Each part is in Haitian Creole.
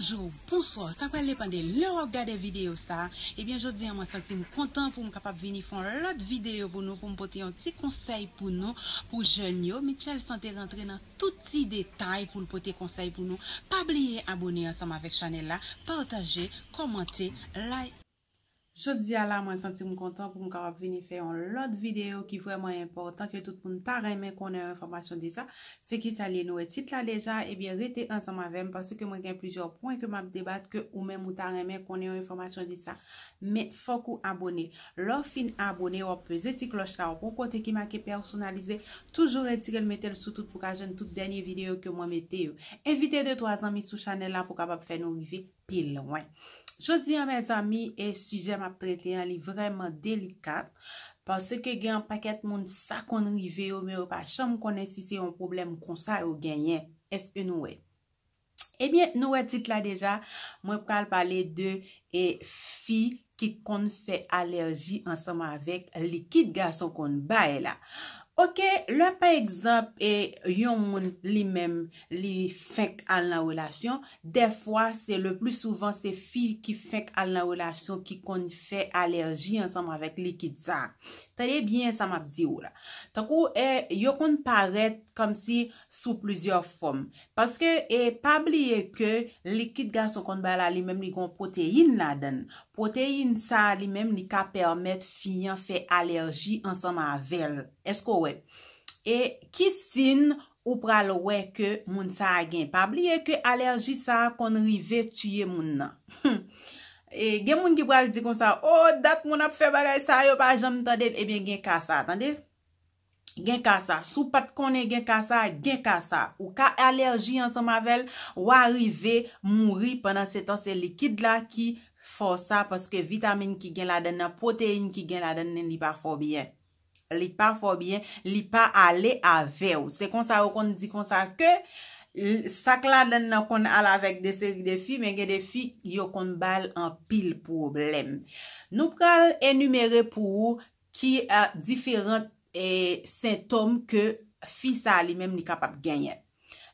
Bonjour, bonsoir, sa kwen eh le pande lor gade videyo sa, ebyen jodi yon mwen sati mou kontan pou mou kapap vini fon lot videyo pou nou pou mou pote yon ti konsey pou nou pou jen yo. Mi chel sante rentre nan touti detay pou mou pote konsey pou nou. Pa bliye abone ansam avek chanel la, partaje, komante, like. Chou di ala, mwen senti mwen kontan pou mwen kapap veni fè yon lot videyo ki vwèman yon portant ki yon tout mwen tarèmè konè yon informasyon di sa. Se ki sa li nou etit la leja, ebyen rete ansan ma vem pasè ke mwen gen plijor pwen ke mwen ap debat ke ou mwen mwen tarèmè konè yon informasyon di sa. Met fòk ou abone, lò fin abone ou ap prezè ti kloch la ou pou kontè ki mwen kepe personalize, toujou reti ke l metè l soutout pou ka jen tout denye videyo ke mwen metè yo. Evite de to azan mi sou chanel la pou kapap fè nou rivi pil lwen. Jodi an men zami, e sije map trete an li vreman delikat, panse ke gen an paket moun sa kon rive yo, mè yo pa chan m konen si se yon problem konsa yo genyen, eske nou e? Ebyen, nou e tit la deja, mwen pral pale de e fi ki kon fè alerji ansama avèk likid gaso kon baye la. Ok, lè pa ekzap e yon moun li men li fek an la wèlasyon. De fwa, se le plus souvan se fil ki fek an la wèlasyon ki kon fè alerji ansanm avèk likid sa. Tè liye byen sa map di ou la. Takou, e, yo kon paret kom si sou plizyor fòm. Paske, e pabliye ke likid ga so kon bè la li men li kon poteyin la den. Poteyin sa li men li ka permèt fil yon fè alerji ansanm avèl. Esko wè? E, ki sin ou pral wè ke moun sa a gen? Pabliye ke alerji sa kon rive tuye moun nan E, gen moun ki pral di kon sa Oh, dat moun ap fe bagay sa yo pa jom tade Ebyen gen ka sa, tande? Gen ka sa, sou pat kon gen ka sa, gen ka sa Ou ka alerji an soma vel Ou a rive moun ri pwennan se ton se likid la Ki fò sa, pwennan se ton se likid la li pa fobyen, li pa ale a vew. Se konsa yo kon di konsa ke, sakla den nan kon al avek de seri de fi, men gen de fi, yo kon bal an pil problem. Nou pral enumere pou ki a diferent e, sintom ke fi sa li menm li kapap genye.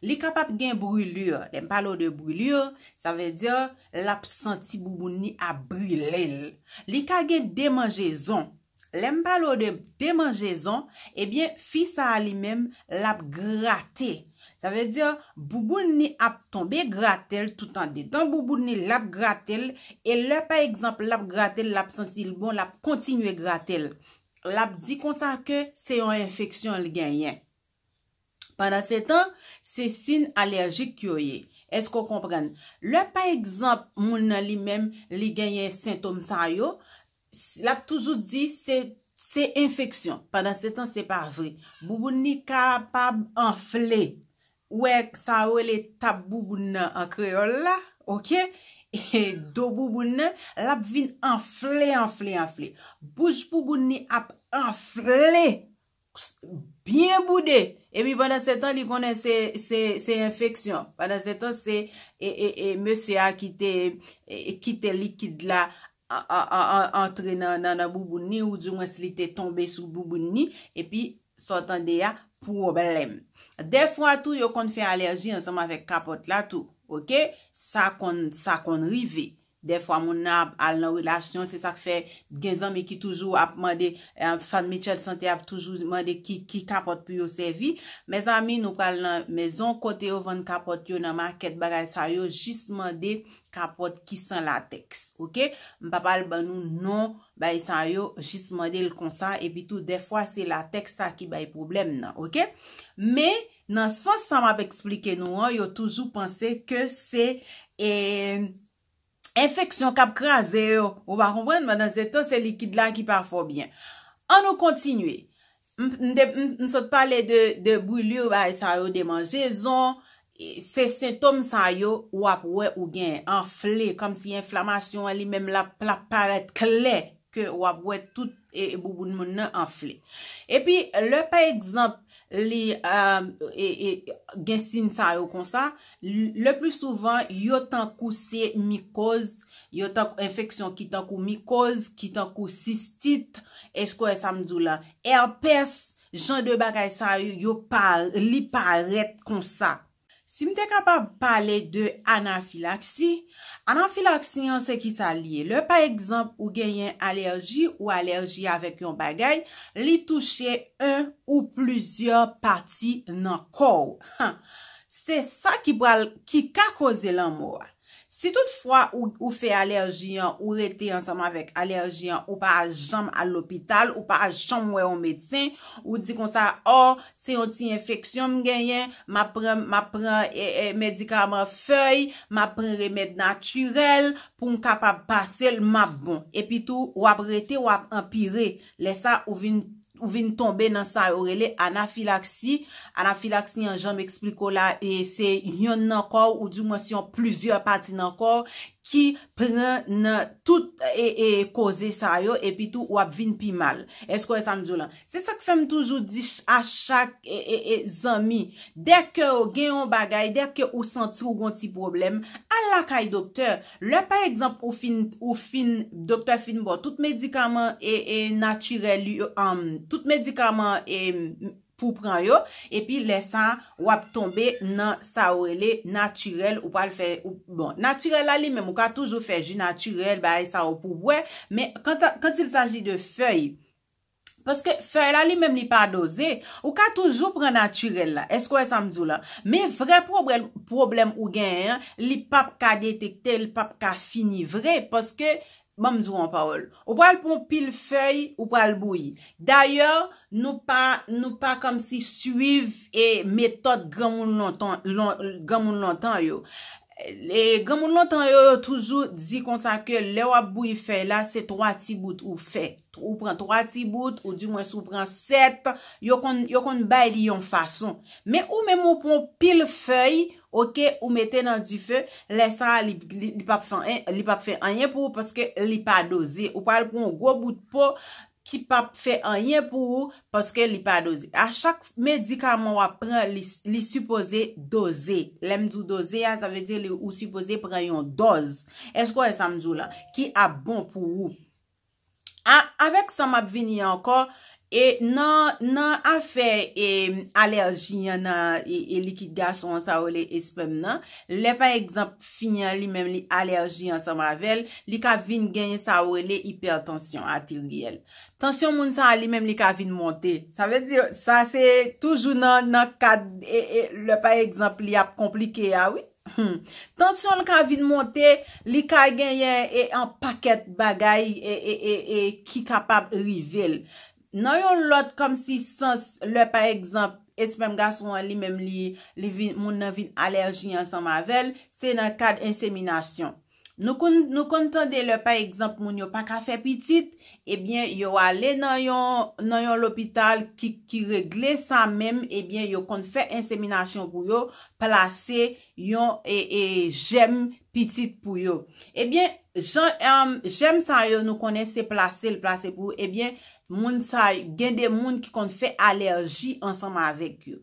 Li kapap gen brulur, dem palo de brulur, sa ve diyo l ap santi boubouni a brulel. Li ka gen demanjezon, Lem pa lo de demanjezon, ebyen fi sa li mem lap gratel. Sa ve diyo, bouboun ni ap tombe gratel tout an de. Dan bouboun ni lap gratel, e le pa ekzamp lap gratel, lap san silbon, lap kontinwe gratel. Lap di konsan ke se yon infeksyon li genyen. Panan se tan, se sin alerjik kyo ye. Esko kompren? Le pa ekzamp moun nan li mem li genyen sintom sa yo, L ap toujou di, se infeksyon. Padan se tan se pa avri. Bouboun ni kapab anfle. Ouè, sa ouè le tap bouboun nan an kreol la. Ok? E do bouboun nan, l ap vin anfle, anfle, anfle. Bouj bouboun ni ap anfle. Bien boudé. E mi padan se tan li konen se infeksyon. Padan se tan se, e, e, e monsi a e, kite likid la. a entre nan a boubouni ou di wens li te tombe sou boubouni epi sotan de ya problem. Defwa tou yo kon fè alerji ansama vek kapot la tou, ok? Sa kon rivey. Defwa moun ap al nan relasyon, se sak fe gen zan mi ki toujou ap mande, euh, fan michel sante ap toujou mande ki kapot pou yo sevi. Me zan mi nou pal nan mezon, kote yo van kapot yo nan market bagay sa yo, jist mande kapot ki san latex. Ok? Mpa pal ban nou non bayi sa yo, jist mande l konsan, epi tou defwa se latex sa ki bayi problem nan. Ok? Me nan sas sa map explike nou an, yo toujou panse ke se e... Euh, Enfeksyon kap krasè yo, ou ba kompwen mwen dan zè ton se likid la ki pa fò byen. An nou kontinuè, msot pale de bouli ou ba e sa yo demanjezon, e, se sintom sa yo wak wè ou gen, anfle, kom si inflamasyon ali mèm la paret kley. wap wè tout e, e bouboun moun nan anflè. E pi, lè pa egzant li euh, e, e, gen sin sa yo konsa, lè plou souvan yo tankou se mikoz, yo tankou infeksyon ki tankou mikoz, ki tankou sistit, esko e samdou la. E apès, jan de bagay sa yo li paret konsa. Si m te kapab pale de anafilaksi, anafilaksi yon se ki sa liye. Le, pa ekzamp ou genyen alerji ou alerji avek yon bagay, li touche un ou pluzior pati nan kou. Se sa ki ka kose lan moua. Si tout fwa ou fe alerjyan, ou rete ansaman vek alerjyan, ou pa a jam al lopital, ou pa a jam wè ou medsen, ou di kon sa, oh, se yon ti infeksyon m genyen, ma pren medikaman fèy, ma pren eh, eh, remèd naturel, pou m kapab pase l map bon, epi tou wap rete, wap empire, lè sa ou vin... ou vini tombe nan sa yorele anafilaksi, anafilaksi yon jom ekspliko la, e se yon nan kor, ou di mwasyon plizye pati nan kor, ki, Ki prene tout e, e koze sa yo e pi tou wap vin pi mal. E sko e sa mdjou lan. Se sa ke fem toujou di a chak e, e, zami. Dek ke ou gen yon bagay, dek ke ou santi ou gonti problem, al la kay dokteur. Le par exemple ou fin dokteur fin bon, tout medikaman e natyreli, um, tout medikaman e... pou pran yo, epi lesan wap tombe nan sawele naturel ou pal fè. Bon, naturel la li mèm, ou ka toujou fè, ju naturel, bè, sawe pou bwè, mè, kantil saji de fèy, paske fèy la li mèm li pa doze, ou ka toujou pran naturel la, eskou e samzou la, mè vre problem ou gen, li pap ka detekte, li pap ka fini vre, paske, Mam zwo an paol. Ou pa al pon pil fèy ou pa al bouy. D'ayor nou pa, nou pa kom si suiv e metod gamoun lontan yo. E gamoun lontan yo toujou di konsa ke le wap bouy fèy la se 3 tibout ou fè. Ou pren 3 tibout ou di mwen sou pren 7. Yo kon bay li yon fason. Me ou men moun pon pil fèy. Ou ke ou mette nan di fe, lesa li pap fe anyen pou ou paske li pa doze. Ou pal pou yon gwo bout pou ki pap fe anyen pou ou paske li pa doze. A chak medikaman wap pre li suppose doze. Le mdou doze ya, sa veze li ou suppose pre yon doze. E skwa e samdjou la, ki a bon pou ou. Awek ah, sa map vini ankor, E nan afe e, alerji nan e, e likidasyon sa ou le espem nan, le pa egzamp finyan li menm li alerji an sa mavel, li ka vin genye sa ou le hipertansyon atil giyel. Tansyon moun sa li menm li ka vin monte. Sa ve diyo, sa se toujou nan na kad le pa egzamp li ap komplike ya we. Hmm. Tansyon li ka vin monte, li ka genye en paket bagay ki kapab rivel. Nan yon lot kom si sans lè pa ekzamp, espèm gas ou an li mèm li, li moun nan vin alerji an san mavel, se nan kad inseminasyon. Nou kon tande lè pa ekzamp moun yo pa ka fè pitit, ebyen yo ale nan yon l'opital ki regle sa mèm, ebyen yo kon fè inseminasyon pou yo, plase yon e, e jèm pitit pou yo. Ebyen, jèm sa yon nou konese plase, le plase pou yo, ebyen, Moun say, gen de moun ki kon fè alerji ansanm avèk yo.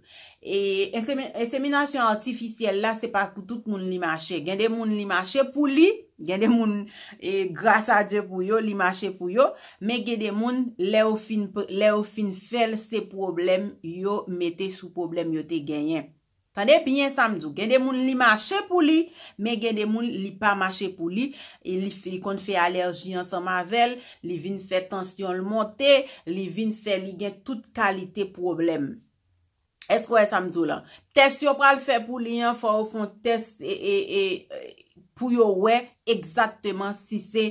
E enseminasyon artificyèl la, se pa kou tout moun li mache. Gen de moun li mache pou li, gen de moun e, grasa djè pou yo, li mache pou yo. Men gen de moun le ou fin fèl se problem yo metè sou problem yo te genyen. Tande, pinyen sa mdou, gen de moun li mache pou li, men gen de moun li pa mache pou li, e li kon fè alerji an sa mavel, li vin fè tensyon l montè, li vin fè li gen tout kalite problem. Eskwe, sa mdou lan, test yo pral fè pou li, an fa ou fon test, e, e, pou yo wè, egzakteman si se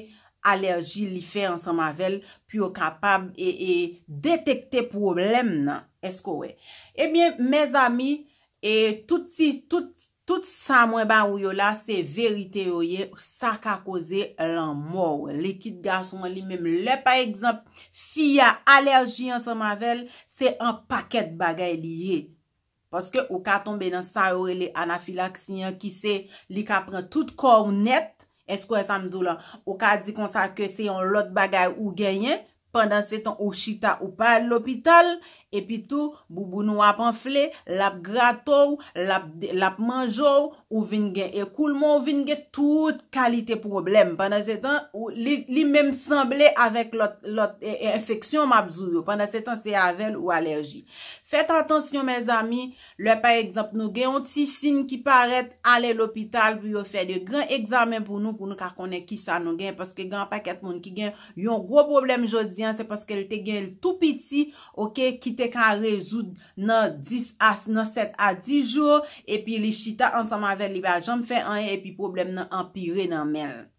alerji li fè an sa mavel, pou yo kapab, detekte problem nan, eskwe. Ebyen, me zami, E tout si, tout, tout sa mwen ba ou yo la, se verite yo ye, sa ka koze lan mou. Likid gason li menm le, pa ekzamp, fiya, alerji an seman vel, se an paket bagay li ye. Paske ou ka tombe nan sa yore li anafilak sinyan ki se, li ka pren tout kou net, eskwen sa mdou lan. Ou ka di konsa ke se yon lot bagay ou genyen. pandan se tan ou chita ou pa l'opital, epi tou, boubou nou ap anfle, lap grato, lap manjou, ou vinge, ekoulman ou vinge, tout kalite problem, pandan se tan, li mem semble, avek lot, lot, efeksyon e, map zou yo, pandan se tan, se avel ou alerji. Fèt atansyon, mè zami, lè pa ekzamp, nou gen yon ti sin ki paret, ale l'opital, pou yo fè de gran ekzamen pou nou, pou nou kar konen ki sa nou gen, paske gen apaket moun ki gen, yon gro problem jodi, se paske l te gen l tou piti oke ki te ka rezoud nan 7 a 10 jour epi li chita ansanman ven li ba jom fe anye epi problem nan empire nan men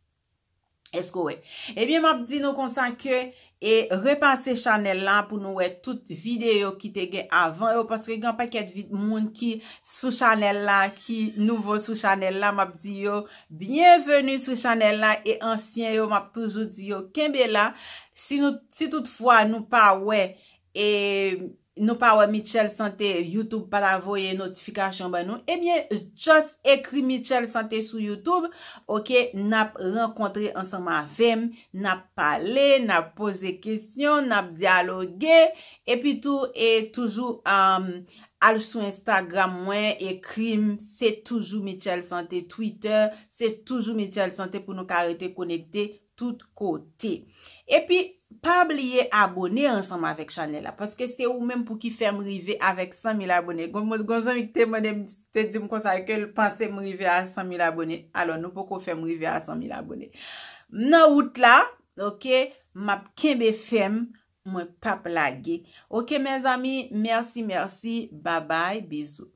Esko we? Ebyen map di nou konsan ke e repanse chanel la pou nou we tout vide yo ki te gen avan yo. Paske gen paket vide moun ki sou chanel la, ki nouvo sou chanel la map di yo. Bienvenu sou chanel la e ansyen yo map toujou di yo. Kembe la, si tout fwa nou pa we e... nou pa wè Mitchell Santé YouTube para avoye notifikasyon ban nou, ebyen, eh jost ekri Mitchell Santé sou YouTube, okey, nap renkontre ansama vem, nap pale, nap pose kestyon, nap diyaloge, epi tou e toujou al sou Instagram mwen, ekrim, se toujou Mitchell Santé Twitter, se toujou Mitchell Santé pou nou karete konekte tout kote. Epi, Pa bliye abone ansanman vek chanel la. Paske se ou men pou ki fèm rive avèk 100.000 abone. Gon moun, gon zami te mwene, te di m konsay ke l panse m rive avèk 100.000 abone. Alon nou pou ko fèm rive avèk 100.000 abone. M nan wout la, ok, map kenbe fèm, mwen pap lage. Ok, men zami, mersi, mersi, babay, bezou.